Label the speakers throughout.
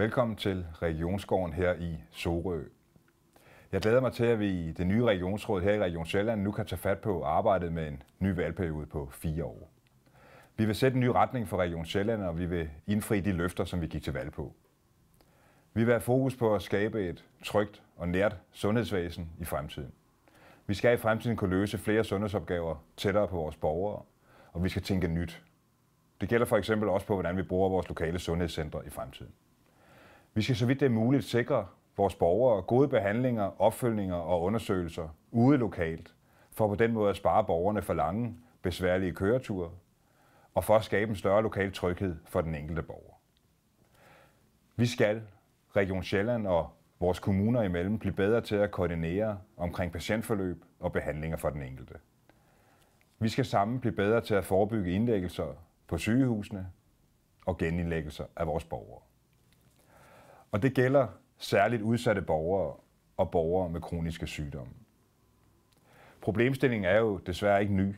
Speaker 1: Velkommen til Regionsgården her i Sorø. Jeg glæder mig til, at vi i det nye regionsråd her i Region Sjælland nu kan tage fat på arbejdet med en ny valgperiode på fire år. Vi vil sætte en ny retning for Region Sjælland, og vi vil indfri de løfter, som vi gik til valg på. Vi vil have fokus på at skabe et trygt og nært sundhedsvæsen i fremtiden. Vi skal i fremtiden kunne løse flere sundhedsopgaver tættere på vores borgere, og vi skal tænke nyt. Det gælder for eksempel også på, hvordan vi bruger vores lokale sundhedscentre i fremtiden. Vi skal så vidt det er muligt sikre vores borgere gode behandlinger, opfølgninger og undersøgelser ude lokalt, for på den måde at spare borgerne for lange, besværlige køreture, og for at skabe en større lokal tryghed for den enkelte borger. Vi skal, Region Sjælland og vores kommuner imellem, blive bedre til at koordinere omkring patientforløb og behandlinger for den enkelte. Vi skal sammen blive bedre til at forebygge indlæggelser på sygehusene og genindlæggelser af vores borgere. Og det gælder særligt udsatte borgere og borgere med kroniske sygdomme. Problemstillingen er jo desværre ikke ny,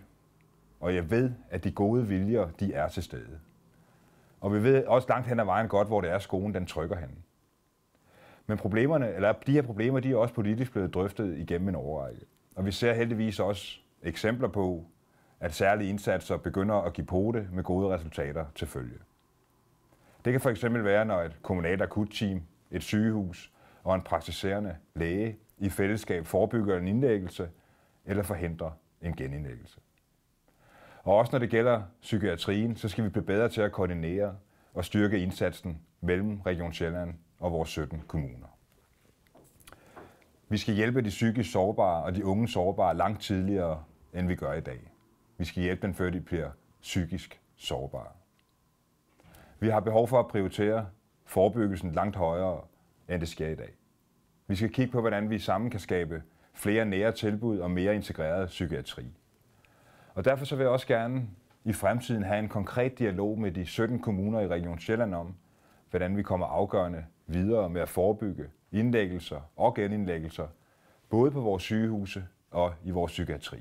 Speaker 1: og jeg ved, at de gode viljer, de er til stede. Og vi ved også langt hen ad vejen godt, hvor det er, skoen den trykker hen. Men problemerne, eller de her problemer, de er også politisk blevet drøftet igennem en overrække. Og vi ser heldigvis også eksempler på, at særlige indsatser begynder at give pote med gode resultater til følge. Det kan for eksempel være, når et kommunalt akutteam, et sygehus og en praktiserende læge i fællesskab forebygger en indlæggelse eller forhindrer en genindlæggelse. Og også når det gælder psykiatrien, så skal vi blive bedre til at koordinere og styrke indsatsen mellem Region Sjælland og vores 17 kommuner. Vi skal hjælpe de psykisk sårbare og de unge sårbare langt tidligere, end vi gør i dag. Vi skal hjælpe dem, før de bliver psykisk sårbare. Vi har behov for at prioritere forebyggelsen langt højere, end det sker i dag. Vi skal kigge på, hvordan vi sammen kan skabe flere nære tilbud og mere integreret psykiatri. Og derfor så vil jeg også gerne i fremtiden have en konkret dialog med de 17 kommuner i Region Sjælland om, hvordan vi kommer afgørende videre med at forebygge indlæggelser og genindlæggelser, både på vores sygehuse og i vores psykiatri.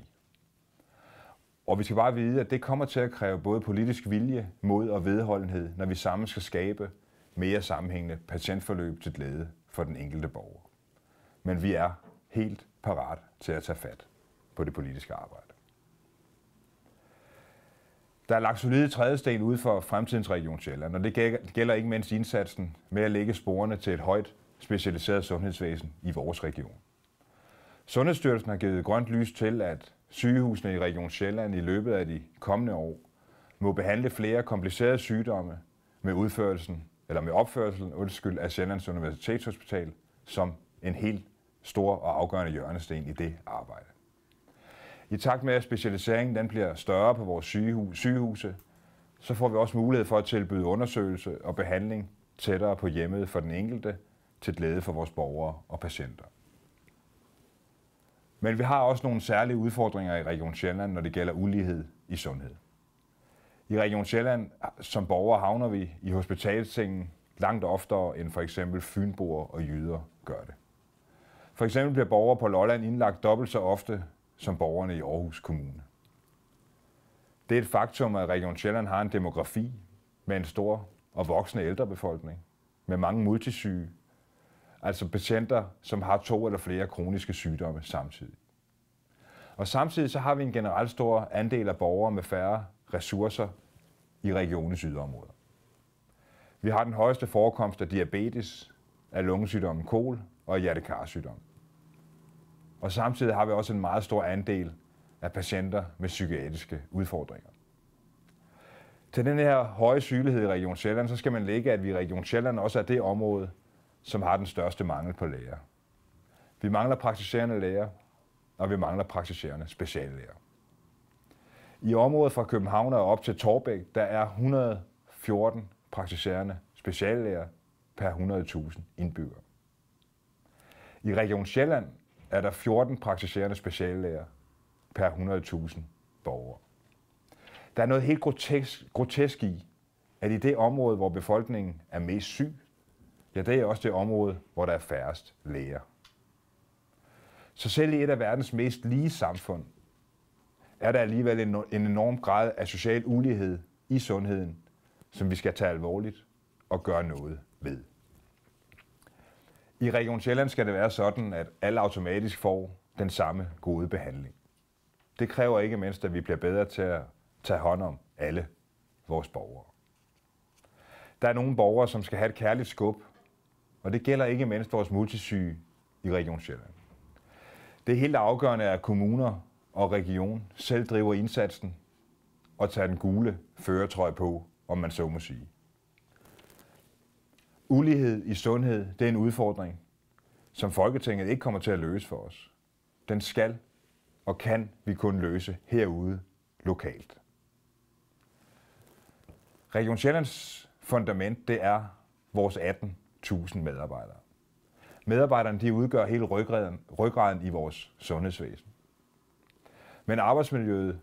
Speaker 1: Og vi skal bare vide, at det kommer til at kræve både politisk vilje, mod og vedholdenhed, når vi sammen skal skabe mere sammenhængende patientforløb til glæde for den enkelte borger. Men vi er helt parat til at tage fat på det politiske arbejde. Der er lagt solide trædesten ud for fremtidens Region Sjælland, og det gælder ikke mindst indsatsen med at lægge sporene til et højt specialiseret sundhedsvæsen i vores region. Sundhedsstyrelsen har givet grønt lys til, at sygehusene i Region Sjælland i løbet af de kommende år må behandle flere komplicerede sygdomme med udførelsen, eller med opførelsen undskyld, af Sjællands Universitetshospital som en helt stor og afgørende hjørnesten i det arbejde. I takt med, at specialiseringen den bliver større på vores sygehus, sygehuse, så får vi også mulighed for at tilbyde undersøgelse og behandling tættere på hjemmet for den enkelte, til glæde for vores borgere og patienter. Men vi har også nogle særlige udfordringer i Region Sjælland, når det gælder ulighed i sundhed. I Region Sjælland som borgere havner vi i hospitalsengen langt oftere end for eksempel fynboer og jyder gør det. For eksempel bliver borgere på Lolland indlagt dobbelt så ofte som borgerne i Aarhus Kommune. Det er et faktum, at Region Sjælland har en demografi med en stor og voksende ældrebefolkning, med mange multisyge altså patienter, som har to eller flere kroniske sygdomme samtidig. Og samtidig så har vi en generelt stor andel af borgere med færre ressourcer i regionens yderområder. Vi har den højeste forekomst af diabetes, af lungesygdommen kol og hjertekarsygdom. Og samtidig har vi også en meget stor andel af patienter med psykiatriske udfordringer. Til den her høje sygelighed i Region Sjælland, så skal man lægge, at vi i Region Sjælland også er det område, som har den største mangel på læger. Vi mangler praktiserende læger, og vi mangler praktiserende speciallæger. I området fra København og op til Torbæk, der er 114 praktiserende speciallæger per 100.000 indbyggere. I Region Sjælland er der 14 praktiserende speciallæger per 100.000 borgere. Der er noget helt grotesk, grotesk i, at i det område, hvor befolkningen er mest syg, ja, det er også det område, hvor der er færrest læger. Så selv i et af verdens mest lige samfund, er der alligevel en, enorm grad af social ulighed i sundheden, som vi skal tage alvorligt og gøre noget ved. I Region Sjælland skal det være sådan, at alle automatisk får den samme gode behandling. Det kræver ikke mindst, at vi bliver bedre til at tage hånd om alle vores borgere. Der er nogle borgere, som skal have et kærligt skub og det gælder ikke mindst vores multisyge i Region Sjælland. Det er helt afgørende, at kommuner og region selv driver indsatsen og tager den gule føretrøje på, om man så må sige. Ulighed i sundhed, det er en udfordring, som Folketinget ikke kommer til at løse for os. Den skal og kan vi kun løse herude lokalt. Region Sjællands fundament, det er vores 18 1000 medarbejdere. Medarbejderne de udgør hele ryggraden, ryggraden i vores sundhedsvæsen. Men arbejdsmiljøet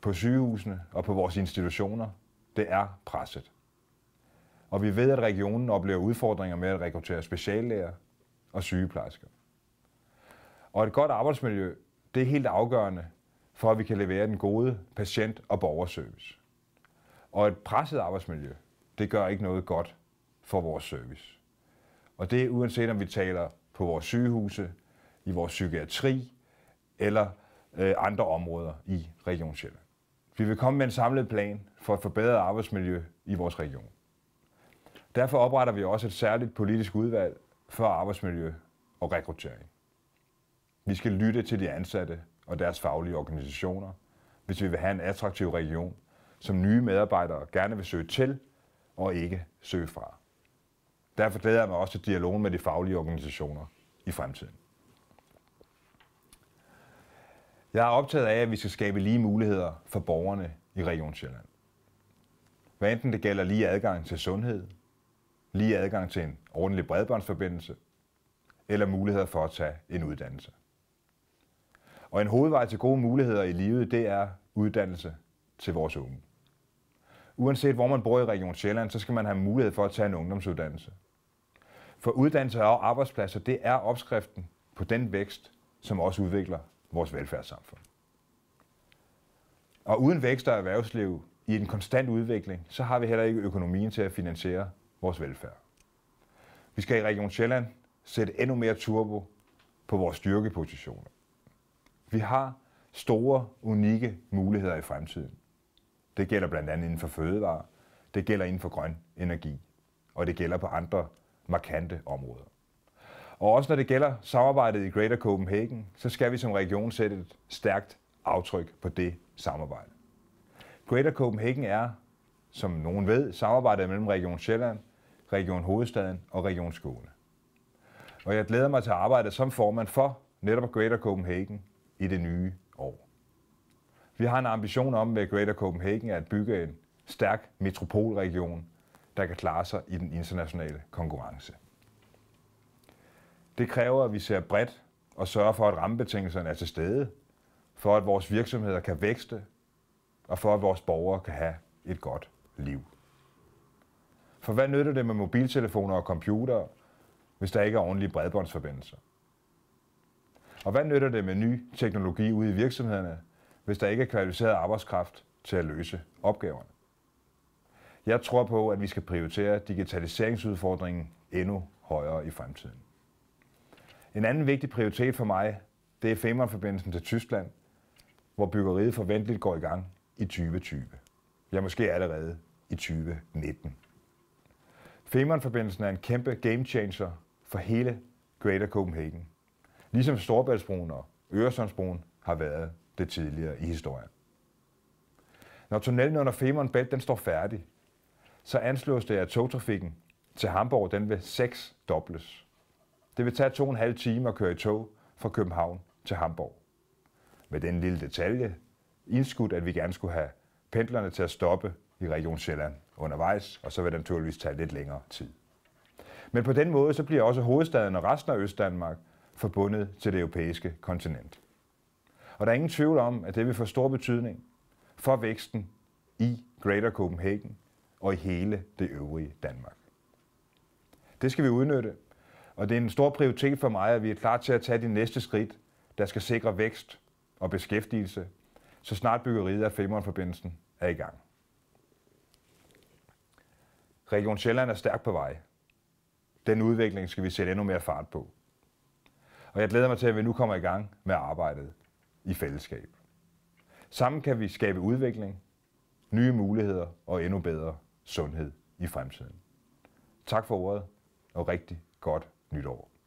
Speaker 1: på sygehusene og på vores institutioner, det er presset. Og vi ved, at regionen oplever udfordringer med at rekruttere speciallæger og sygeplejersker. Og et godt arbejdsmiljø, det er helt afgørende for, at vi kan levere den gode patient- og borgerservice. Og et presset arbejdsmiljø, det gør ikke noget godt for vores service. Og det er uanset om vi taler på vores sygehuse, i vores psykiatri eller øh, andre områder i Region Sjælland. Vi vil komme med en samlet plan for at forbedre arbejdsmiljø i vores region. Derfor opretter vi også et særligt politisk udvalg for arbejdsmiljø og rekruttering. Vi skal lytte til de ansatte og deres faglige organisationer, hvis vi vil have en attraktiv region, som nye medarbejdere gerne vil søge til og ikke søge fra. Derfor glæder jeg mig også til dialogen med de faglige organisationer i fremtiden. Jeg er optaget af, at vi skal skabe lige muligheder for borgerne i Region Sjælland. Hvad enten det gælder lige adgang til sundhed, lige adgang til en ordentlig bredbåndsforbindelse, eller muligheder for at tage en uddannelse. Og en hovedvej til gode muligheder i livet, det er uddannelse til vores unge. Uanset hvor man bor i Region Sjælland, så skal man have mulighed for at tage en ungdomsuddannelse. For uddannelse og arbejdspladser, det er opskriften på den vækst, som også udvikler vores velfærdssamfund. Og uden vækst og erhvervsliv i en konstant udvikling, så har vi heller ikke økonomien til at finansiere vores velfærd. Vi skal i Region Sjælland sætte endnu mere turbo på vores styrkepositioner. Vi har store, unikke muligheder i fremtiden. Det gælder blandt andet inden for fødevare, det gælder inden for grøn energi, og det gælder på andre markante områder. Og også når det gælder samarbejdet i Greater Copenhagen, så skal vi som region sætte et stærkt aftryk på det samarbejde. Greater Copenhagen er, som nogen ved, samarbejdet mellem Region Sjælland, Region Hovedstaden og Region Skåne. Og jeg glæder mig til at arbejde som formand for netop Greater Copenhagen i det nye år. Vi har en ambition om med Greater Copenhagen at bygge en stærk metropolregion, der kan klare sig i den internationale konkurrence. Det kræver, at vi ser bredt og sørger for, at rammebetingelserne er til stede, for at vores virksomheder kan vækste, og for at vores borgere kan have et godt liv. For hvad nytter det med mobiltelefoner og computere, hvis der ikke er ordentlige bredbåndsforbindelser? Og hvad nytter det med ny teknologi ude i virksomhederne, hvis der ikke er kvalificeret arbejdskraft til at løse opgaverne? Jeg tror på, at vi skal prioritere digitaliseringsudfordringen endnu højere i fremtiden. En anden vigtig prioritet for mig, det er Femern-forbindelsen til Tyskland, hvor byggeriet forventeligt går i gang i 2020. Ja, måske allerede i 2019. Femern-forbindelsen er en kæmpe game changer for hele Greater Copenhagen. Ligesom Storbæltsbroen og Øresundsbroen har været det tidligere i historien. Når tunnelen under Femern Belt den står færdig, så anslås det, at togtrafikken til Hamburg den vil seks dobles. Det vil tage to og en halv time at køre i tog fra København til Hamburg. Med den lille detalje indskudt, at vi gerne skulle have pendlerne til at stoppe i Region Sjælland undervejs, og så vil det naturligvis tage lidt længere tid. Men på den måde så bliver også hovedstaden og resten af Østdanmark forbundet til det europæiske kontinent. Og der er ingen tvivl om, at det vil få stor betydning for væksten i Greater Copenhagen og i hele det øvrige Danmark. Det skal vi udnytte, og det er en stor prioritet for mig, at vi er klar til at tage de næste skridt, der skal sikre vækst og beskæftigelse, så snart byggeriet af Femernforbindelsen er i gang. Region Sjælland er stærkt på vej. Den udvikling skal vi sætte endnu mere fart på. Og jeg glæder mig til, at vi nu kommer i gang med arbejdet i fællesskab. Sammen kan vi skabe udvikling, nye muligheder og endnu bedre sundhed i fremtiden. Tak for ordet, og rigtig godt nytår.